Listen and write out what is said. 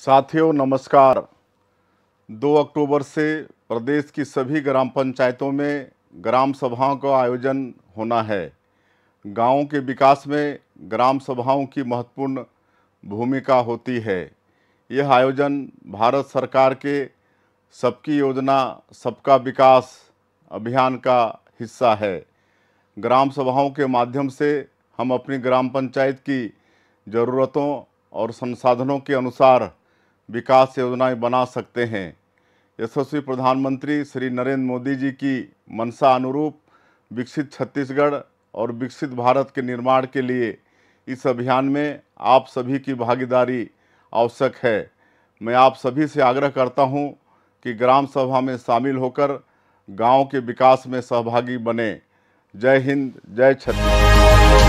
साथियों नमस्कार 2 अक्टूबर से प्रदेश की सभी ग्राम पंचायतों में ग्राम सभाओं का आयोजन होना है गांवों के विकास में ग्राम सभाओं की महत्वपूर्ण भूमिका होती है यह आयोजन भारत सरकार के सबकी योजना सबका विकास अभियान का हिस्सा है ग्राम सभाओं के माध्यम से हम अपनी ग्राम पंचायत की ज़रूरतों और संसाधनों के अनुसार विकास योजनाएं बना सकते हैं यशस्वी प्रधानमंत्री श्री नरेंद्र मोदी जी की मनसा अनुरूप विकसित छत्तीसगढ़ और विकसित भारत के निर्माण के लिए इस अभियान में आप सभी की भागीदारी आवश्यक है मैं आप सभी से आग्रह करता हूं कि ग्राम सभा में शामिल होकर गांव के विकास में सहभागी बने जय हिंद जय छत्तीसगढ़